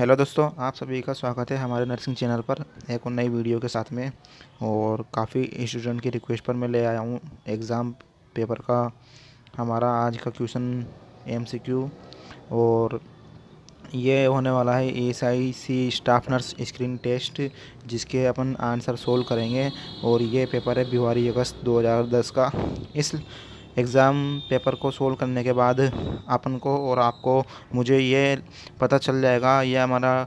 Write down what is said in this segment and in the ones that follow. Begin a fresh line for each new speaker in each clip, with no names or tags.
Hello दोस्तों आप सभी का स्वागत है हमारे नर्सिंग चैनल पर एक और नई वीडियो के साथ में और काफ़ी स्टूडेंट की रिक्वेस्ट पर मैं ले आया हूँ एग्ज़ाम पेपर का हमारा आज का क्वेश्चन एमसीक्यू और ये होने वाला है S I C staff nurse screen test जिसके अपन आंसर सोल्व करेंगे और ये पेपर है बिहारी अगस्त दो का इस एग्ज़ाम पेपर को सोल्व करने के बाद अपन को और आपको मुझे ये पता चल जाएगा ये हमारा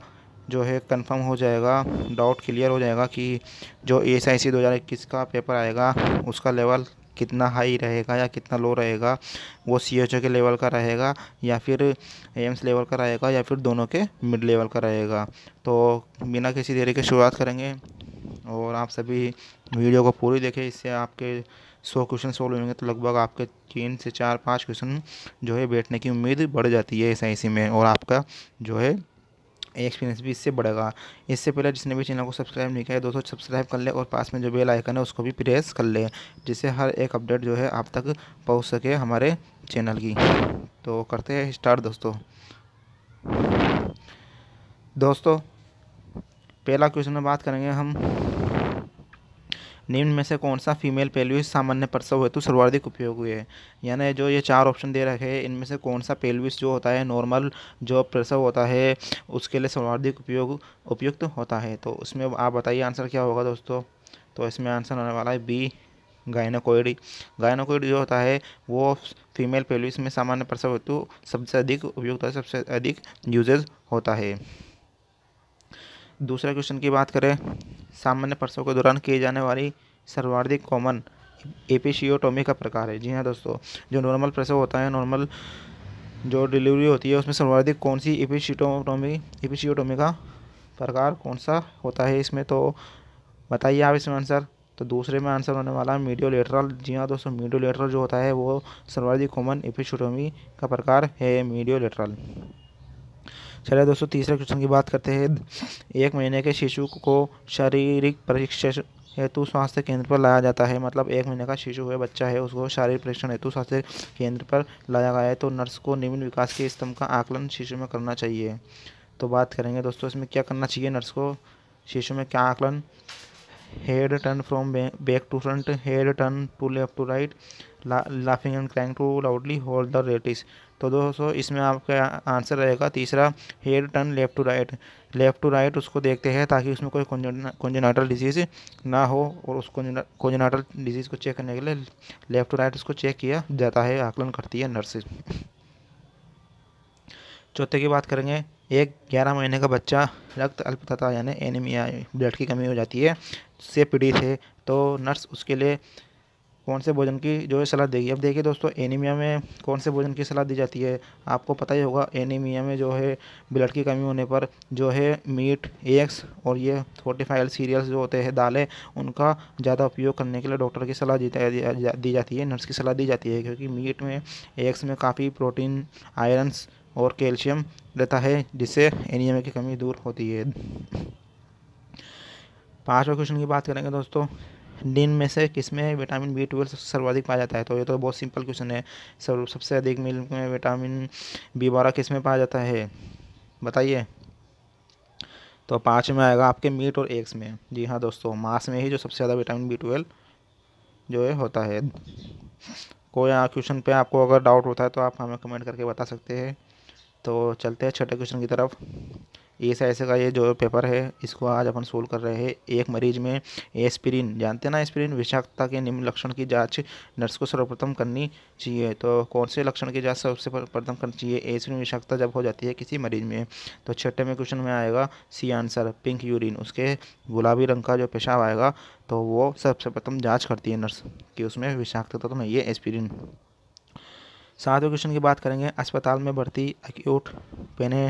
जो है कंफर्म हो जाएगा डाउट क्लियर हो जाएगा कि जो एस आई सी दो हज़ार इक्कीस का पेपर आएगा उसका लेवल कितना हाई रहेगा या कितना लो रहेगा वो सी एच ओ के लेवल का रहेगा या फिर एम्स लेवल का रहेगा या फिर दोनों के मिड लेवल का रहेगा तो बिना किसी देरी के शुरुआत करेंगे और आप सभी वीडियो को पूरी देखें इससे आपके सौ क्वेश्चन सॉल्व होंगे तो लगभग आपके तीन से चार पाँच क्वेश्चन जो है बैठने की उम्मीद बढ़ जाती है एस आई में और आपका जो है एक्सपीरियंस भी इससे बढ़ेगा इससे पहले जिसने भी चैनल को सब्सक्राइब नहीं किया है दोस्तों सब्सक्राइब कर ले और पास में जो बेल आइकन है उसको भी प्रेस कर ले जिससे हर एक अपडेट जो है आप तक पहुंच सके हमारे चैनल की तो करते हैं स्टार्ट दोस्तों दोस्तों पहला क्वेश्चन में बात करेंगे हम निम्न में से कौन सा फीमेल पेल्विस सामान्य प्रसव हेतु सर्वाधिक उपयोगी है यानी जो ये चार ऑप्शन दे रखे हैं इनमें से कौन सा पेल्विस जो होता है नॉर्मल जो प्रसव होता है उसके लिए सर्वाधिक उपयोग उपयुक्त होता है तो उसमें आप बताइए आंसर क्या होगा दोस्तों तो इसमें आंसर होने वाला है बी गायनोकोइड गायनोकोइड जो होता है वो फीमेल पेल्विस में सामान्य प्रसव हेतु सबसे अधिक उपयुक्त सबसे अधिक यूजेज होता है दूसरा क्वेश्चन की बात करें सामान्य प्रसव के दौरान किए जाने वाली सर्वाधिक कॉमन एपिशियोटोमी का प्रकार है जी हाँ दोस्तों जो नॉर्मल प्रसव होता है नॉर्मल जो डिलीवरी होती है उसमें सर्वाधिक कौन सी एपिशियोटोमी एपिशियोटोमी का प्रकार कौन सा होता है इसमें तो बताइए आप इसमें आंसर तो दूसरे में आंसर होने वाला है मीडियो लेटरल जी हाँ दोस्तों मीडियो लेटरल जो होता है वो सर्वाधिक कॉमन एपिशियोटोमी का प्रकार है मीडियो लेटरल चलिए दोस्तों तीसरे क्वेश्चन की बात करते हैं एक महीने के शिशु को शारीरिक परीक्षण हेतु स्वास्थ्य केंद्र पर लाया जाता है मतलब एक महीने का शिशु है बच्चा है उसको शारीरिक परीक्षण हेतु स्वास्थ्य केंद्र पर लाया गया है तो नर्स को निम्न विकास के स्तंभ का आकलन शिशु में करना चाहिए तो बात करेंगे दोस्तों इसमें क्या करना चाहिए नर्स को शिशु में क्या आकलन head turn from back to front head turn to left to right laughing and crying to loudly hold the rattles तो दोस्तों इसमें आपका आंसर रहेगा तीसरा head turn left to right left to right उसको देखते हैं ताकि उसमें कोई कोंजनाटल डिजीज़ ना हो और उस कोंजनाटल डिजीज़ को चेक करने के लिए लेफ़्ट टू राइट उसको चेक किया जाता है आकलन करती है नर्स चौथे की बात करेंगे एक ग्यारह महीने का बच्चा रक्त अल्पता यानी एनीमिया ब्लड की कमी हो जाती है से पीड़ित है तो नर्स उसके लिए कौन से भोजन की जो है सलाह देगी अब देखिए दोस्तों एनीमिया में कौन से भोजन की सलाह दी जाती है आपको पता ही होगा एनीमिया में जो है ब्लड की कमी होने पर जो है मीट एग्स और ये फोर्टिफाइड सीरियल्स जो होते हैं दालें उनका ज़्यादा उपयोग करने के लिए डॉक्टर की सलाह दी जाती है नर्स की सलाह दी जाती है क्योंकि मीट में एग्स में काफ़ी प्रोटीन आयरन्स और कैल्शियम रहता है जिससे एनीमिया की कमी दूर होती है पाँचवा क्वेश्चन की बात करेंगे दोस्तों दिन में से किसमें विटामिन बी ट्वेल्व सर्वाधिक पाया जाता है तो ये तो बहुत सिंपल क्वेश्चन है सर सबसे अधिक मिल्क में विटामिन बी बारह किस में पाया जाता है बताइए तो पाँच में आएगा आपके मीट और एग्स में जी हाँ दोस्तों मांस में ही जो सबसे ज़्यादा विटामिन बी ट्वेल्व जो है होता है कोई क्वेश्चन पे आपको अगर डाउट होता है तो आप हमें कमेंट करके बता सकते हैं तो चलते हैं छठे क्वेश्चन की तरफ ए साइज का ये जो पेपर है इसको आज अपन सोल्व कर रहे हैं एक मरीज में एस्पिरिन जानते ना एस्पिरिन विषाक्तता के निम्न लक्षण की जाँच नर्स को सर्वप्रथम करनी चाहिए तो कौन से लक्षण की जाँच सबसे प्रथम करनी चाहिए एस्पिरिन विषाक्तता जब हो जाती है किसी मरीज में तो छठे में क्वेश्चन में आएगा सी आंसर पिंक यूरिन उसके गुलाबी रंग का जो पेशाब आएगा तो वो सबसे प्रथम जाँच करती है नर्स कि उसमें विषाक्तता तो नहीं है एस्पिरिन सातवें क्वेश्चन की बात करेंगे अस्पताल में भर्ती एक्यूट पेने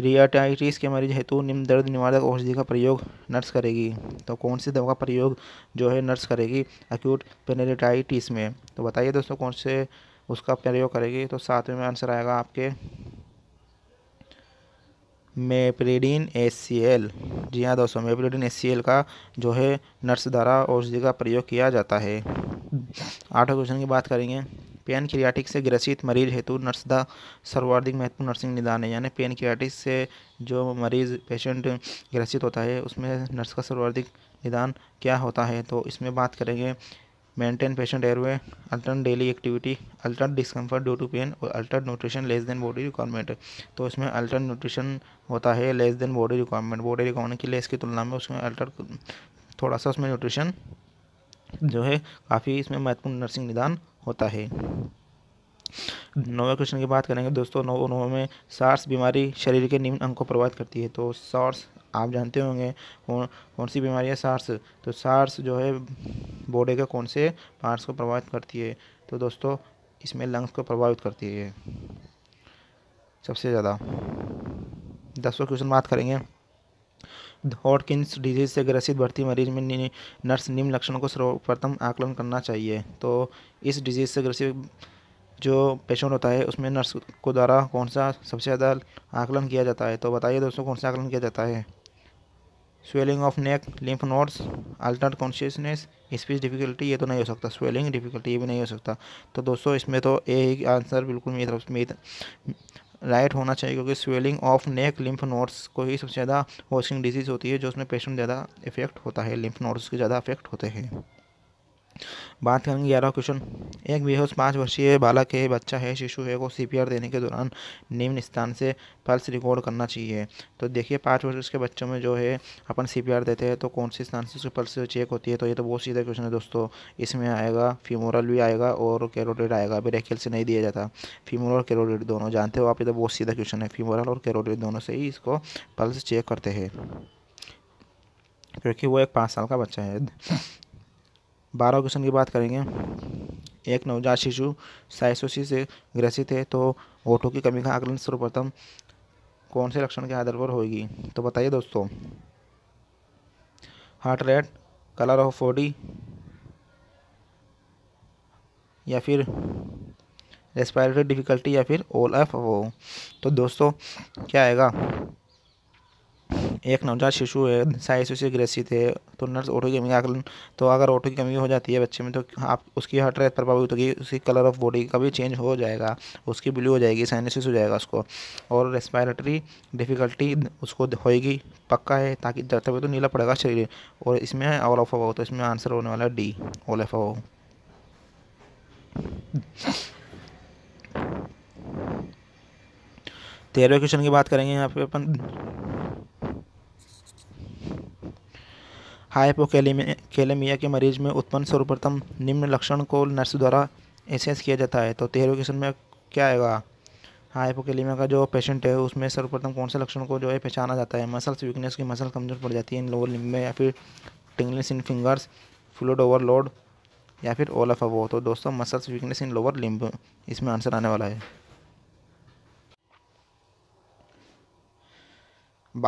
रियाटाइटिस के मरीज हेतु निम्न दर्द निवारक औषधि का प्रयोग नर्स करेगी तो कौन सी दवा का प्रयोग जो है नर्स करेगी अक्यूट पेनेटाइटिस में तो बताइए दोस्तों कौन से उसका प्रयोग करेगी तो सातवें में आंसर आएगा आपके मेप्रीडीन एस सी एल जी हाँ दोस्तों मेप्रीडीन एस सी एल का जो है नर्स द्वारा औषधि का प्रयोग किया जाता है आठवें क्वेश्चन की बात करेंगे पेन क्रियाटिक से ग्रसित मरीज हेतु नर्सदा सर्वाधिक महत्वपूर्ण नर्सिंग निदान है यानी पेन क्रियाटिक से जो मरीज़ पेशेंट ग्रसित होता है उसमें नर्स का सर्वाधिक निदान क्या होता है तो इसमें बात करेंगे maintain patient airway altered daily activity alter discomfort due to pain और alter nutrition less than body requirement तो इसमें अल्टर न्यूट्रिशन होता है less than body requirement body requirement की लेस की तुलना में उसमें अल्टर थोड़ा सा उसमें न्यूट्रिशन जो है काफ़ी इसमें महत्वपूर्ण नर्सिंग निदान होता है नौवे क्वेश्चन की बात करेंगे दोस्तों नौ नौवे में सार्स बीमारी शरीर के निम्न अंग को प्रभावित करती है तो सार्स आप जानते होंगे कौन कौन सी बीमारी है सार्स तो सार्स जो है बॉडी के कौन से पार्ट्स को प्रभावित करती है तो दोस्तों इसमें लंग्स को प्रभावित करती है सबसे ज़्यादा दसवा क्वेश्चन बात करेंगे हॉटकिंस डिजीज से ग्रसित भर्ती मरीज में नर्स निम्न लक्षणों को सर्वप्रथम आकलन करना चाहिए तो इस डिजीज़ से ग्रसित जो पेशेंट होता है उसमें नर्स को द्वारा कौन सा सबसे ज़्यादा आकलन किया जाता है तो बताइए दोस्तों कौन सा आकलन किया जाता है swelling of neck lymph nodes alternate consciousness speech difficulty ये तो नहीं हो सकता स्वेलिंग डिफिकल्टी ये भी नहीं हो सकता तो दोस्तों इसमें तो ए ही आंसर बिल्कुल मेरी तरफ मेरी राइट होना चाहिए क्योंकि swelling of neck lymph nodes को ही सबसे ज़्यादा होस्टिंग डिजीज़ होती है जो उसमें पेशेंट ज़्यादा इफेक्ट होता है लिम्फ नोड्स के ज़्यादा इफेक्ट होते हैं बात करेंगे ग्यारह क्वेश्चन एक बेहोश पाँच वर्षीय बालक है बच्चा है शिशु है को सी देने के दौरान निम्न स्थान से पल्स रिकॉर्ड करना चाहिए तो देखिए पाँच वर्ष के बच्चों में जो है अपन सी देते हैं तो कौन से स्थान से उसकी पल्स चेक होती है तो ये तो बहुत सीधा क्वेश्चन है दोस्तों इसमें आएगा फीमोरल भी आएगा और कैरोटिड आएगा ब्रेकेल से नहीं दिया जाता फीमोरल और कैरोटिड दोनों जानते हो आप ये तो बहुत सीधा क्वेश्चन है फीमोरल और कैरोटिड दोनों से ही इसको पल्स चेक करते हैं क्योंकि वो एक पाँच साल का बच्चा है बारह क्वेश्चन की बात करेंगे एक नवजात शिशु साइसोसी से ग्रसित है तो ओठों की कमी का आकलन सर्वप्रथम कौन से लक्षण के आधार पर होगी तो बताइए दोस्तों heart rate colour of body या फिर रेस्पायरेटरी डिफ़िकल्टी या फिर ओल एफ वो तो दोस्तों क्या आएगा एक नवजात शिशु है साइसु से ग्रसित है तो नर्स ओटो की कमी का आकलन तो अगर ओटो की कमी हो जाती है बच्चे में तो आप उसकी हार्ट रेट प्रभावित होगी उसकी कलर ऑफ बॉडी का भी चेंज हो जाएगा उसकी ब्लू हो जाएगी साइनसिस हो जाएगा उसको और रेस्पायरेटरी डिफ़िकल्टी उसको होएगी पक्का है ताकि जब तक तो नीला पड़ेगा शरीर और इसमें है ऑल ऑफ अबाउ तो इसमें आंसर होने वाला डी ऑल ऑफ अबाउ तेरहवें क्वेश्चन की बात करेंगे यहाँ पे अपन हाइपोकेलेमिया के मरीज में उत्पन्न सर्वप्रथम निम्न लक्षण को नर्स द्वारा एसेस किया जाता है तो तेरह क्वेश्चन में क्या आएगा हाइपोकेलेमिया का जो पेशेंट है उसमें सर्वप्रथम कौन से लक्षण को जो है पहचाना जाता है मसल्स वीकनेस की मसल कमज़ोर पड़ जाती है इन लोअर लिम्ब में या फिर tingling in fingers fluid overload या फिर ऑल ऑफ अबो तो दोस्तों muscles weakness in lower limb इसमें आंसर आने वाला है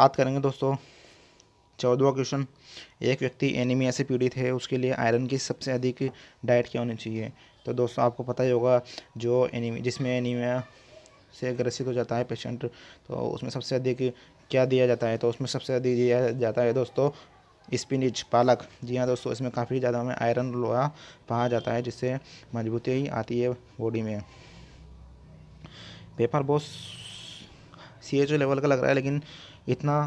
बात करेंगे दोस्तों चौदवा क्वेश्चन एक व्यक्ति एनीमिया से पीड़ित है उसके लिए आयरन की सबसे अधिक डाइट क्या होनी चाहिए तो दोस्तों आपको पता ही होगा जो एनीमिया जिसमें एनीमिया से ग्रसित हो जाता है पेशेंट तो उसमें सबसे अधिक क्या दिया जाता है तो उसमें सबसे अधिक दिया जाता है दोस्तों स्पिनिच पालक जी हाँ दोस्तों इसमें काफ़ी ज़्यादा हमें आयरन लोहा पाया जाता है जिससे मजबूती ही आती है बॉडी में पेपर बहुत सी एच लेवल का लग रहा है लेकिन इतना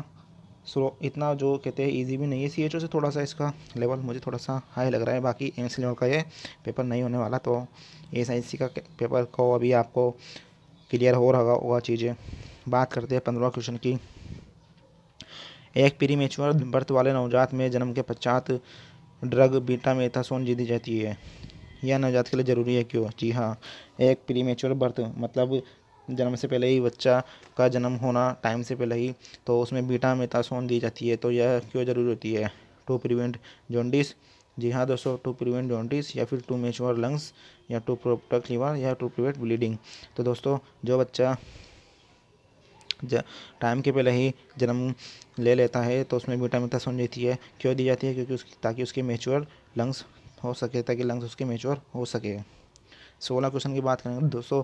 सो इतना जो कहते हैं इजी भी नहीं है सी से थोड़ा सा इसका लेवल मुझे थोड़ा सा हाई लग रहा है बाकी एम सी लेवल का ये पेपर नहीं होने वाला तो एस आई सी का पेपर को अभी आपको क्लियर हो रहा होगा चीज़ें बात करते हैं पंद्रह क्वेश्चन की एक प्री मेच्योर बर्थ वाले नवजात में जन्म के पश्चात ड्रग बीटा मेथासोन दी जाती है यह नवजात के लिए ज़रूरी है क्यों जी हाँ एक प्री मेच्योर बर्थ मतलब जन्म से पहले ही बच्चा का जन्म होना टाइम से पहले ही तो उसमें बीटा मेथासोन दी जाती है तो यह क्यों ज़रूरी होती है टू प्रिवेंट जॉन्डिस जी हाँ दोस्तों टू प्रिवेंट जॉन्डिस या फिर टू मेच्योर लंग्स या टू प्रोटेक्ट लीवर या टू प्रिवेंट ब्लीडिंग तो दोस्तों जो बच्चा टाइम के पहले ही जन्म ले लेता है तो उसमें बीटा मेथासोन देती है क्यों दी जाती है क्योंकि उसकी ताकि उसके मेच्योर लंग्स हो सके ताकि लंग्स उसके मेच्योर हो सके सोलह क्वेश्चन की बात करेंगे दोस्तों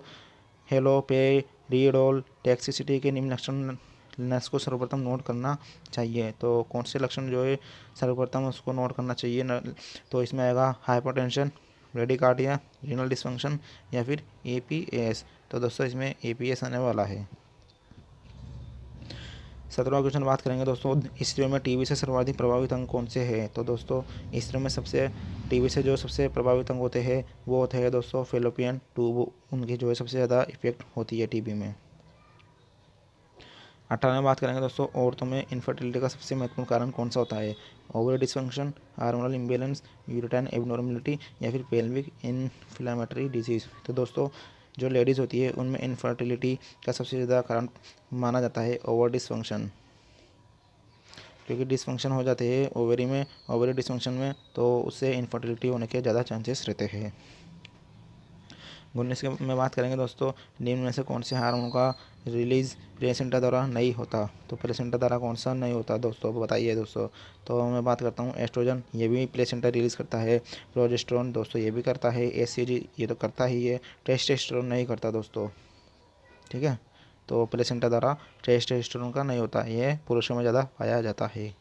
हेलो पे रीड ऑल टैक्सीसिटी के निम्न लक्षण को सर्वप्रथम नोट करना चाहिए तो कौन से लक्षण जो है सर्वप्रथम उसको नोट करना चाहिए न, तो इसमें आएगा हाइपरटेंशन कार्डिया रीनल डिस्फंक्शन या फिर एपीएस तो दोस्तों इसमें एपीएस आने वाला है सत्रहवा क्वेश्चन बात करेंगे दोस्तों स्त्रियों में टीवी से सर्वाधिक प्रभावित अंग कौन से हैं तो दोस्तों स्त्रियों में सबसे टीवी से जो सबसे प्रभावित अंग होते हैं वो होते हैं दोस्तों फेलोपियन ट्यूब उनकी जो है सबसे ज़्यादा इफेक्ट होती है टीबी में अठारह में बात करेंगे दोस्तों औरतों में इन्फर्टिलिटी का सबसे महत्वपूर्ण कारण कौन सा होता है ओवर डिसफंक्शन हार्मोनल इम्बेलेंस यूरिटाइन एबनॉर्मलिटी या फिर पेल्विक इन्फ्लामेटरी डिजीज़ तो दोस्तों जो लेडीज़ होती है उनमें इनफर्टिलिटी का सबसे ज़्यादा कारण माना जाता है ओवर डिसफंक्शन क्योंकि डिसफंक्शन हो जाते हैं ओवरी में ओवरी डिसफंक्शन में तो उससे इनफर्टिलिटी होने के ज़्यादा चांसेस रहते हैं गुडनेस के में बात करेंगे दोस्तों निम्न में से कौन से हार्मोन का रिलीज प्लेसेंटा द्वारा नहीं होता तो प्लेसेंटा द्वारा कौन सा नहीं होता दोस्तों बताइए दोस्तों तो मैं बात करता हूँ एस्ट्रोजन ये भी प्लेसेंटा रिलीज करता है प्रोजेस्ट्रॉन दोस्तों ये भी करता है ए ये तो करता ही है टेस्टेस्ट्रॉन नहीं करता दोस्तों ठीक है तो प्लेसेंटा द्वारा टेस्टेस्ट्रॉन का नहीं होता ये पुरुषों में ज़्यादा पाया जाता है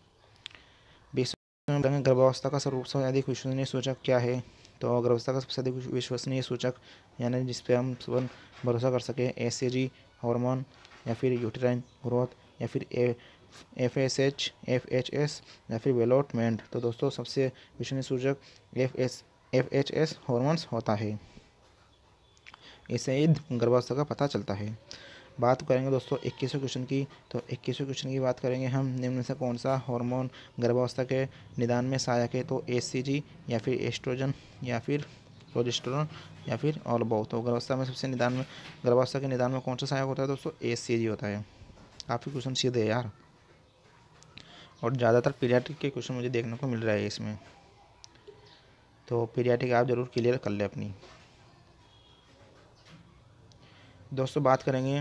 गर्भावस्था का सर्वोत्सव अधिक विश्वसनीय सूचक क्या है तो अग्रवस्था का सबसे अधिक विश्वसनीय सूचक यानी जिस पर हम सुबह भरोसा कर सकें एस ए जी हार्मोन या फिर यूटेराइन ग्रोथ या फिर A F S H F H S या फिर वेलोटमेंट तो दोस्तों सबसे विश्वसनीय सूचक F S F H S hormones होता है इससे गर्भावस्था का पता चलता है बात करेंगे दोस्तों इक्कीसवें क्वेश्चन की तो इक्कीसवें क्वेश्चन की बात करेंगे हम निम्न से कौन सा हार्मोन गर्भावस्था के निदान में सहायक है तो एसीजी या फिर एस्ट्रोजन या फिर प्रोजेस्टोरॉन या फिर और बहुत तो गर्भावस्था में सबसे निदान में गर्भावस्था के निदान में कौन सा सहायक होता है दोस्तों ए होता है काफ़ी क्वेश्चन सीधे यार और ज़्यादातर पीरियाटिक के क्वेश्चन मुझे देखने को मिल रहा है इसमें तो पीरियाटिक आप ज़रूर क्लियर कर लें अपनी दोस्तों बात करेंगे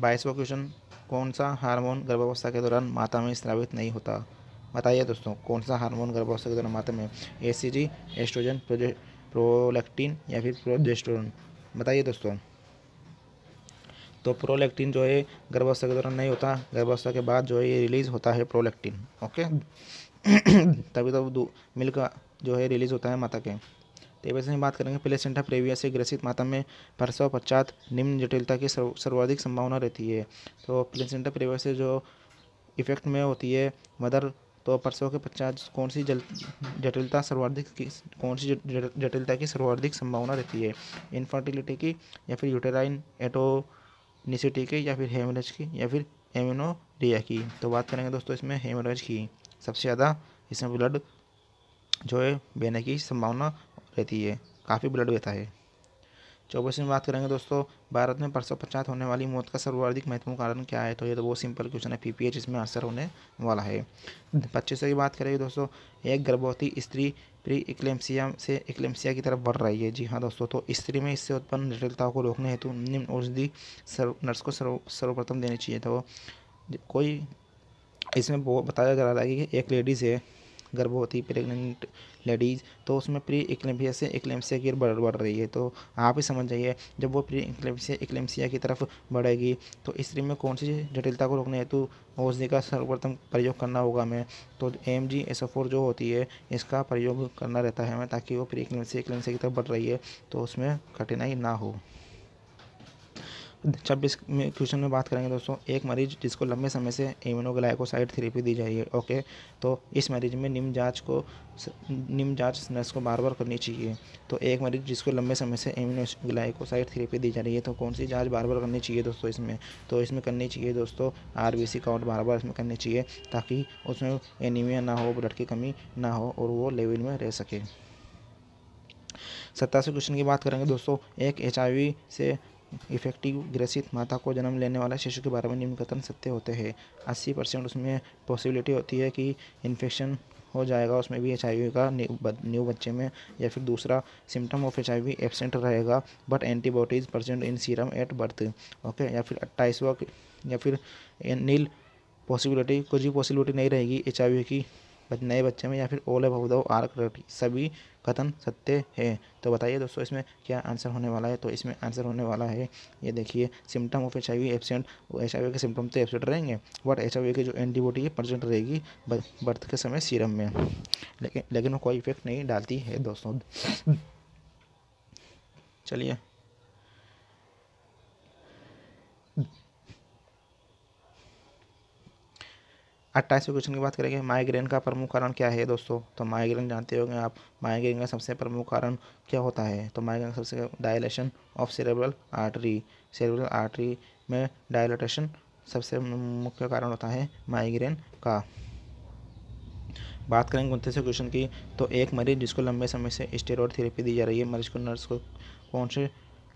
बाईसवा क्वेश्चन कौन सा हार्मोन गर्भावस्था के दौरान माता में स्रावित नहीं होता बताइए दोस्तों कौन सा हार्मोन गर्भावस्था के दौरान माता में ए सी जी एस्ट्रोजन प्रोलेक्टिन या फिर प्रोजेस्ट्रोन बताइए दोस्तों तो प्रोलेक्टिन जो है गर्भावस्था के दौरान नहीं होता गर्भावस्था के बाद जो है ये रिलीज़ होता है प्रोलेक्टिन ओके तभी तो मिल्क जो है रिलीज़ होता है माता के तो वैसे हम बात करेंगे प्लेसेंटा प्रेविया से ग्रसित माता में परसों पश्चात निम्न जटिलता की सर्वाधिक संभावना रहती है तो प्लेसेंटा प्रेविया से जो इफेक्ट में होती है मदर तो परसों के पश्चात कौन सी जल जटिलता सर्वाधिक की कौन सी जटिलता की सर्वाधिक संभावना रहती है इनफर्टिलिटी की या फिर यूटेराइन एटोनिसिटी की या फिर हेमरेज की या फिर एमिनोरिया की तो बात करेंगे दोस्तों इसमें हेमरेज की सबसे ज़्यादा इसमें ब्लड जो है बहने की संभावना रहती है काफ़ी ब्लड बहता है चौबीस में बात करेंगे दोस्तों भारत में परसों पचात होने वाली मौत का सर्वाधिक महत्वपूर्ण कारण क्या है तो ये तो बहुत सिंपल क्वेश्चन है पीपीएच इसमें आंसर होने वाला है पच्चीस की बात करेंगे दोस्तों एक गर्भवती स्त्री प्री इक्लेम्सिया से इक्लेम्सिया की तरफ बढ़ रही है जी हाँ दोस्तों तो स्त्री में इससे उत्पन्न जटिलताओं को रोकने हेतु निम्न औषधि सर्व नर्स को सर्व सर्वप्रथम देनी चाहिए तो कोई इसमें बताया जा रहा था कि एक लेडीज़ है गर्भवती प्रेग्नेंट लेडीज़ तो उसमें प्री इक्लेम्सिया से इक्लेम्सिया की बढ़ बढ़ रही है तो आप ही समझ जाइए जब वो प्री इक्लेम्सिया इक्लेम्सिया की तरफ बढ़ेगी तो स्त्री में कौन सी जटिलता को रोकने हेतु औषधि का सर्वप्रथम प्रयोग करना होगा हमें तो एम जी फोर जो होती है इसका प्रयोग करना रहता है हमें ताकि वो प्री इक्लेम्सिया इक्लेम्सिया की तरफ बढ़ रही है तो उसमें कठिनाई ना हो छब्बीस में क्वेश्चन में बात करेंगे दोस्तों एक मरीज जिसको लंबे समय से इम्यूनोग्लाइकोसाइड थेरेपी दी जा रही है ओके तो इस मरीज में निम्न जांच को निम्न जांच नर्स को बार बार करनी चाहिए तो एक मरीज जिसको लंबे समय से इम्यूनोग्लाइकोसाइड थेरेपी दी जा रही है तो कौन सी जाँच बार बार करनी चाहिए दोस्तों इसमें तो इसमें करनी चाहिए दोस्तों आर काउंट बार बार इसमें करनी चाहिए ताकि उसमें एनीमिया ना हो ब्लड की कमी ना हो और वो लेवल में रह सके सत्तासी क्वेश्चन की बात करेंगे दोस्तों एक एच से इफेक्टिव ग्रसित माता को जन्म लेने वाला शिशु के बारे में कथन सत्य होते हैं अस्सी परसेंट उसमें पॉसिबिलिटी होती है कि इन्फेक्शन हो जाएगा उसमें भी एच का न्यू बच्चे में या फिर दूसरा सिम्टम ऑफ एच एबसेंट रहेगा but antibodies percent in serum at birth okay या फिर अट्ठाईसवा या फिर नील पॉसिबिलिटी कुछ भी पॉसिबिलिटी नहीं रहेगी एच की नए बच्चे में या फिर ओल एबव आर आर्क सभी कथन सत्य है तो बताइए दोस्तों इसमें क्या आंसर होने वाला है तो इसमें आंसर होने वाला है ये देखिए symptom of H I V absent H I V के सिम्टम तो एबसेंट रहेंगे बट एच आई वी की जो एंटीबॉडी है प्रजेंट रहेगी बर्थ के समय सीरम में लेकिन लेकिन वो कोई इफेक्ट नहीं डालती है दोस्तों चलिए अट्ठाईसवें क्वेश्चन की बात करेंगे माइग्रेन का प्रमुख कारण क्या है दोस्तों तो माइग्रेन जानते होंगे आप माइग्रेन का सबसे प्रमुख कारण क्या होता है तो माइग्रेन का सबसे dilation of cerebral artery cerebral artery में डायलेटेशन सबसे मुख्य कारण होता है माइग्रेन का बात करेंगे उनतीसवें क्वेश्चन की तो एक मरीज जिसको लंबे समय से स्टेरॉयड थेरेपी दी जा रही है मरीज को नर्स को कौन से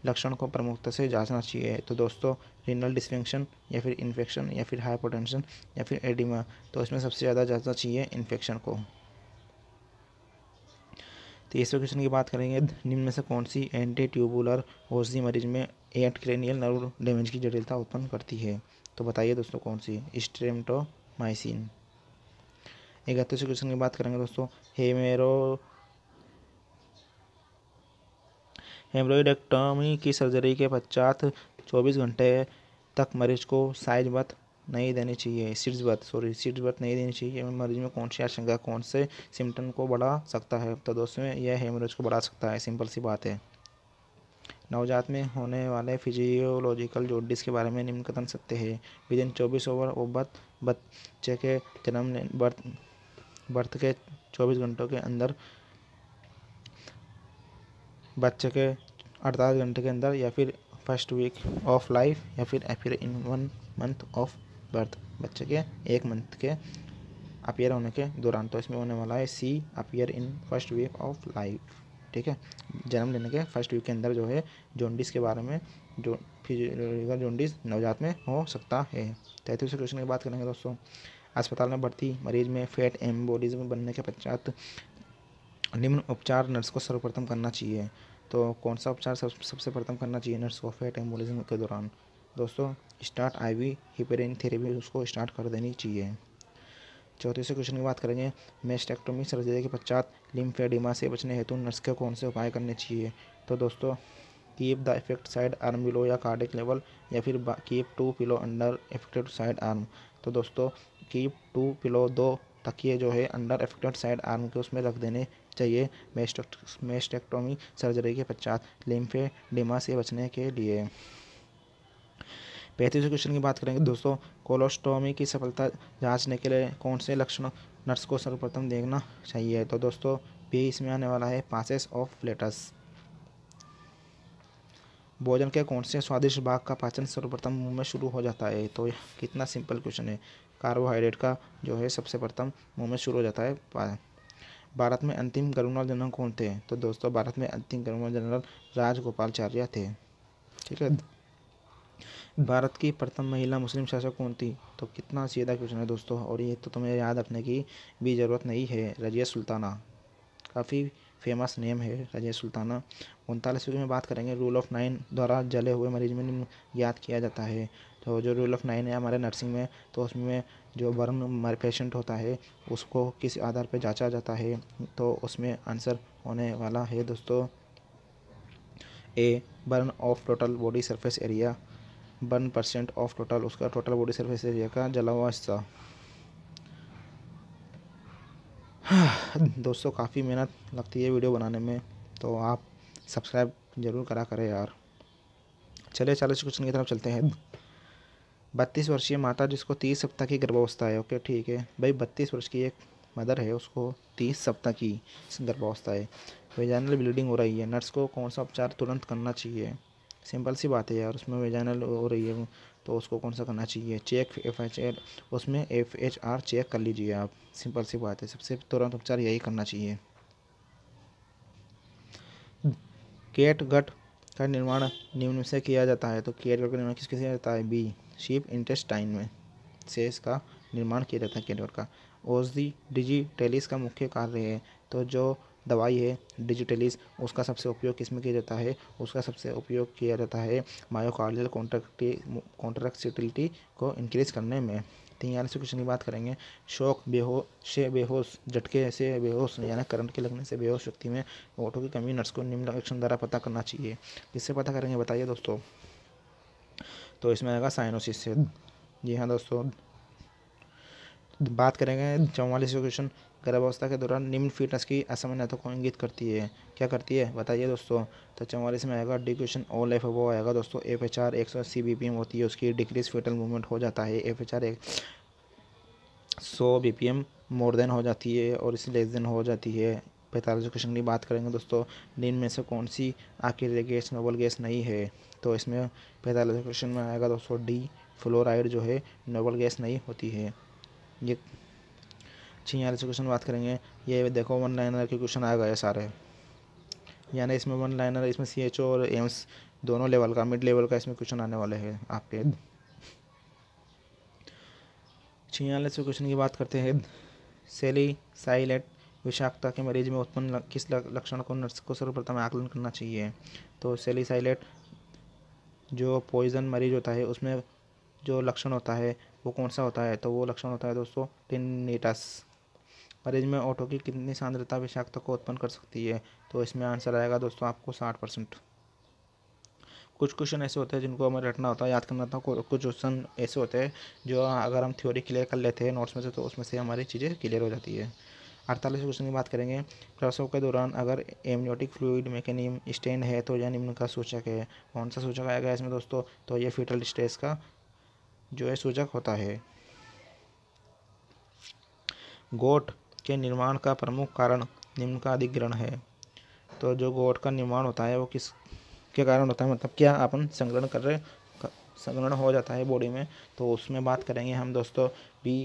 लक्षण को प्रमुखता से जांचना चाहिए तो दोस्तों रिनल डिसफंक्शन या फिर इन्फेक्शन या फिर हाइपोटेंशन या फिर एडिमा तो इसमें सबसे ज़्यादा जांचना चाहिए इन्फेक्शन को तीसरे तो क्वेश्चन की बात करेंगे निम्न में से कौन सी एंटी ट्यूबुलर ओसी मरीज में एंट क्रेनियल नर्व डैमेज की जटिलता उत्पन्न करती है तो बताइए दोस्तों कौन सी स्ट्रेमटोमाइसिन इकतीसवें क्वेश्चन की बात करेंगे दोस्तों हेमेरो हेमरोइडेक्टॉमी की सर्जरी के पश्चात 24 घंटे तक मरीज को साइज बत नहीं देनी चाहिए सीड्स बत सॉरी सीड्स बत नहीं देनी चाहिए मरीज में कौन सी आशंका कौन से सिम्टम को बढ़ा सकता है तो दोस्तों यह हेमरेज को बढ़ा सकता है सिंपल सी बात है नवजात में होने वाले फिजियोलॉजिकल जोडिस के बारे में निम्न कथन सकते हैं विद इन चौबीस ओवर ओबत बच्चे के जन्म बर्थ बर्थ के चौबीस घंटों के अंदर बच्चे के अड़तालीस घंटे के अंदर या फिर फर्स्ट वीक ऑफ लाइफ या फिर या फिर in one month of birth बच्चे के एक मंथ के अपियर होने के दौरान तो इसमें होने वाला है C appear in first week of life ठीक है जन्म लेने के फर्स्ट वीक के अंदर जो है जोंडिस के बारे में जो फिजिकल जोंडिस नवजात में हो सकता है तैतीस क्वेश्चन की बात करेंगे दोस्तों अस्पताल में भर्ती मरीज में फैट एम्बोलिज्म बनने के पश्चात निम्न उपचार नर्स को सर्वप्रथम करना चाहिए तो कौन सा उपचार सब सबसे प्रथम करना चाहिए नर्स को फेट एम्बोलिज्म के दौरान दोस्तों start I V heparin therapy उसको स्टार्ट कर देनी चाहिए चौथे से क्वेश्चन की बात करेंगे मेस्टेक्टोमी सर्जरी के पश्चात लिम्फेडिमा से बचने हेतु नर्स के कौन से उपाय करने चाहिए तो दोस्तों keep the affect side arm below या कार्डिक लेवल या फिर keep two pillow under affected side arm तो दोस्तों कीप टू पिलो दो तकिए जो है अंडर इफेक्टेड साइड आर्म के उसमें रख देने चाहिए मेस्टेक्टोमी सर्जरी के पश्चात लिम्फेडेमा से बचने के लिए पैंतीसवें क्वेश्चन की बात करेंगे दोस्तों कोलोस्टोमी की सफलता जांचने के लिए कौन से लक्षण नर्स को सर्वप्रथम देखना चाहिए तो दोस्तों बी इसमें आने वाला है पासेस ऑफ लेटस भोजन के कौन से स्वादिष्ट भाग का पाचन सर्वप्रथम मुंह में शुरू हो जाता है तो कितना सिंपल क्वेश्चन है कार्बोहाइड्रेट का जो है सबसे प्रथम मुंह में शुरू हो जाता है भारत में अंतिम गवर्नर जनरल कौन थे तो दोस्तों भारत में अंतिम गवर्नर जनरल राजगोपालचार्य थे ठीक है भारत की प्रथम महिला मुस्लिम शासक कौन थी तो कितना सीधा क्वेश्चन है दोस्तों और ये तो तुम्हें याद रखने की भी ज़रूरत नहीं है रजिया सुल्ताना काफ़ी फेमस नेम है रजिया सुल्ताना उनतालीसवीं में बात करेंगे रूल ऑफ नाइन द्वारा जले हुए मरीज में याद किया जाता है तो जो रूल ऑफ नाइन है हमारे नर्सिंग में तो उसमें जो वर्म पेशेंट होता है उसको किस आधार पर जांचा जाता है तो उसमें आंसर होने वाला है दोस्तों A burn of total body surface area burn percent of total उसका टोटल बॉडी सरफेस एरिया का जला हुआ हिस्सा दोस्तों काफ़ी मेहनत लगती है वीडियो बनाने में तो आप सब्सक्राइब ज़रूर करा करें यार चले चालीस क्वेश्चन की तरफ चलते हैं बत्तीस वर्षीय माता जिसको तीस सप्ताह की गर्भावस्था है ओके ठीक है भाई बत्तीस वर्ष की एक मदर है उसको तीस सप्ताह की गर्भावस्था है वेजाइनल ब्लीडिंग हो रही है नर्स को कौन सा उपचार तुरंत करना चाहिए सिंपल सी बात है यार उसमें वेजाइनल हो रही है तो उसको कौन सा करना चाहिए चेक एफ एच आर उसमें एफ एच आर चेक कर लीजिए आप सिंपल सी बात है सबसे तुरंत उपचार यही करना चाहिए केट गट का निर्माण निम्न से किया जाता है तो केट गट का निर्माण किसके से जाता है बी शीप इंटेस्टाइन में से इसका निर्माण किया जाता है कैंसर का ओजी डिजिटेलिस का मुख्य कार्य है तो जो दवाई है डिजिटेलिस उसका सबसे उपयोग किस में किया जाता है उसका सबसे उपयोग किया जाता है मायोकार्डियल कॉन्ट्रक्टी कॉन्ट्रक्सिटिलिटी को इनक्रीज करने में तीन तो यहाँ से कुछ नहीं बात करेंगे शोक बेहोश से बेहोश झटके से बेहोश यानी करंट के लगने से बेहोश व्यक्ति में ऑटो की कमी नर्स को निम्न लक्षण द्वारा पता करना चाहिए किससे पता करेंगे बताइए दोस्तों तो इसमें आएगा साइनोसिस से हम्म। जी हाँ दोस्तों बात करेंगे चौवालीस क्वेश्चन गर्भावस्था के दौरान निम्न फिटनेस की असमान्यता को इंगित करती है क्या करती है बताइए दोस्तों तो चौवालीस में आएगा डी क्वेश्चन ऑल एफ वो आएगा दोस्तों एफ एच आर एक सौ अस्सी बी पी एम होती है उसकी डिक्रीज फिटल मूवमेंट हो जाता है एफ एच आर एक सौ B P M more than हो जाती है और इससे लेस देन हो जाती है पैंतालीस क्वेश्चन की बात करेंगे दोस्तों निम्न में से कौन सी आखिर गैस नोबल गैस नहीं है तो इसमें पैंतालीस क्वेश्चन में आएगा दोस्तों डी फ्लोराइड जो है नोबल गैस नहीं होती है ये छियालीस क्वेश्चन बात करेंगे ये देखो वन लाइनर के क्वेश्चन आएगा ये सारे यानी इसमें वन लाइनर इसमें सी एच ओ और एम्स दोनों लेवल का मिड लेवल का इसमें क्वेश्चन आने वाले हैं आपके छियालीस क्वेश्चन की बात करते हैं सेली साइलेट विषाक्तता के मरीज में उत्पन्न किस लक्षण को नर्स को सर्वप्रथम आकलन करना चाहिए तो सेलिसाइलेट जो पॉइजन मरीज होता है उसमें जो लक्षण होता है वो कौन सा होता है तो वो लक्षण होता है दोस्तों टिनेटस मरीज में ऑटो की कितनी सांद्रता विषाक्तता को उत्पन्न कर सकती है तो इसमें आंसर आएगा दोस्तों आपको साठ परसेंट कुछ क्वेश्चन ऐसे होते हैं जिनको हमें रटना होता है याद करना होता है कुछ क्वेश्चन ऐसे होते हैं जो अगर हम थ्योरी क्लियर कर लेते हैं नोट्स में से तो उसमें से हमारी चीज़ें क्लियर हो जाती है अड़तालीस क्वेश्चन की बात करेंगे प्रसव के दौरान अगर एमनियोटिक फ्लूड मैकेनिम स्टेन है तो यह निम्न का सूचक है कौन सा सूचक आएगा इसमें दोस्तों तो यह फीटल स्ट्रेस का जो है सूचक होता है गोट के निर्माण का प्रमुख कारण निम्न का अधिग्रहण है तो जो गोट का निर्माण होता है वो किस के कारण होता है मतलब क्या अपन संग्रहण कर रहे संग्रहण हो जाता है बॉडी में तो उसमें बात करेंगे हम दोस्तों बी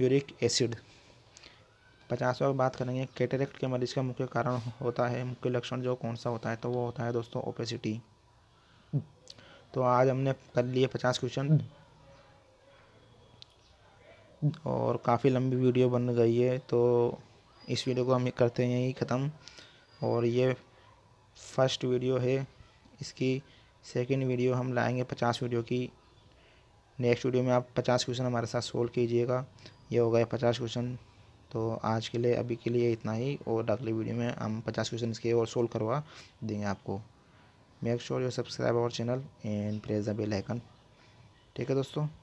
यूरिक एसिड पचासवा बात करेंगे कैटरेक्ट के मरीज का मुख्य कारण होता है मुख्य लक्षण जो कौन सा होता है तो वो होता है दोस्तों ओपेसिटी तो आज हमने कर लिए पचास क्वेश्चन और काफ़ी लंबी वीडियो बन गई है तो इस वीडियो को हम करते हैं यही ख़त्म और ये फर्स्ट वीडियो है इसकी सेकंड वीडियो हम लाएंगे पचास वीडियो की नेक्स्ट वीडियो में आप पचास क्वेश्चन हमारे साथ सोल्व कीजिएगा ये हो गए पचास क्वेश्चन तो आज के लिए अभी के लिए इतना ही और अगली वीडियो में हम पचास क्वेश्चन के और सोल्व करवा देंगे आपको make sure you subscribe our channel and press the bell icon ठीक है दोस्तों